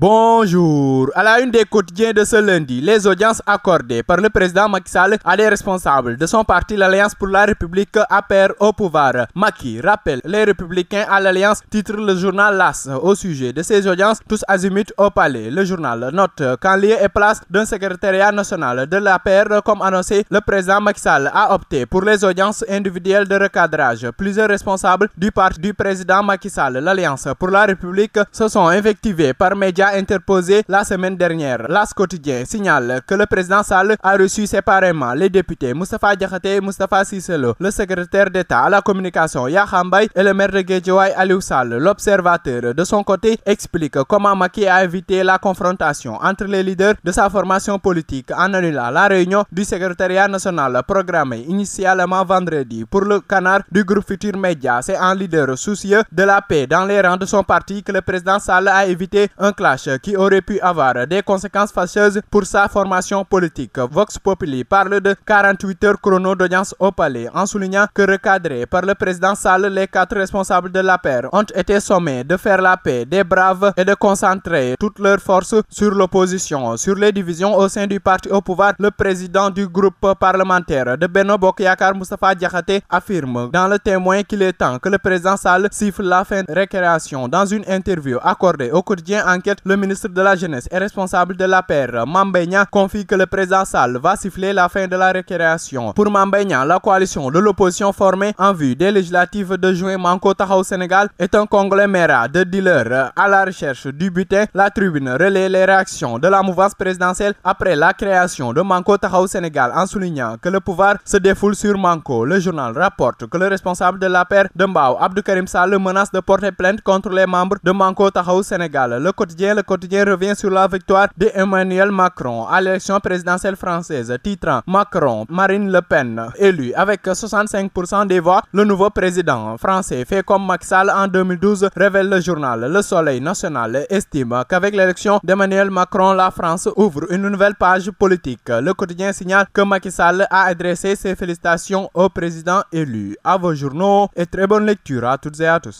Bonjour. À la une des quotidiens de ce lundi, les audiences accordées par le président Macky Sall à des responsables de son parti l'Alliance pour la République APR au pouvoir. Macky rappelle les républicains à l'Alliance, titre le journal LAS au sujet de ces audiences tous azimuts au palais. Le journal note qu'en lieu et place d'un secrétariat national de la l'APR, comme annoncé, le président Macky Sall a opté pour les audiences individuelles de recadrage. Plusieurs responsables du parti du président Macky Sall, l'Alliance pour la République, se sont invectivés par médias interposé la semaine dernière. L'As quotidien signale que le président Sall a reçu séparément les députés Moustapha et Mustafa Sisselo, le secrétaire d'État à la communication Yahambay et le maire de Guédiouaï Aliou Sall. L'observateur de son côté explique comment Macky a évité la confrontation entre les leaders de sa formation politique en annulant la réunion du secrétariat national programmée initialement vendredi pour le canard du groupe Futur Média. C'est un leader soucieux de la paix dans les rangs de son parti que le président Sall a évité un clash qui aurait pu avoir des conséquences fâcheuses pour sa formation politique. Vox Populi parle de 48 heures chrono d'audience au palais en soulignant que recadré par le président Sall, les quatre responsables de la paire ont été sommés de faire la paix des braves et de concentrer toutes leurs forces sur l'opposition, sur les divisions au sein du parti au pouvoir. Le président du groupe parlementaire de Beno Yakar Mustafa Diakhaté affirme dans le témoin qu'il est temps que le président Sall siffle la fin de récréation. Dans une interview accordée au quotidien Enquête, le ministre de la Jeunesse et responsable de la paire, Mambegna, confie que le président Salle va siffler la fin de la récréation. Pour Mambegna, la coalition de l'opposition formée en vue des législatives de juin Manko Taha au Sénégal est un conglomérat de dealers à la recherche du butin. La tribune relaie les réactions de la mouvance présidentielle après la création de Manko Taha au Sénégal en soulignant que le pouvoir se défoule sur Manko. Le journal rapporte que le responsable de la paire Dumbau Abdou Karim Sall, menace de porter plainte contre les membres de Manko au Sénégal. Le quotidien le quotidien revient sur la victoire d'Emmanuel Macron à l'élection présidentielle française, Titre Macron, Marine Le Pen, élu avec 65% des voix, le nouveau président français fait comme Sall en 2012, révèle le journal Le Soleil National estime qu'avec l'élection d'Emmanuel Macron, la France ouvre une nouvelle page politique. Le quotidien signale que Macky Sall a adressé ses félicitations au président élu. À vos journaux et très bonne lecture à toutes et à tous.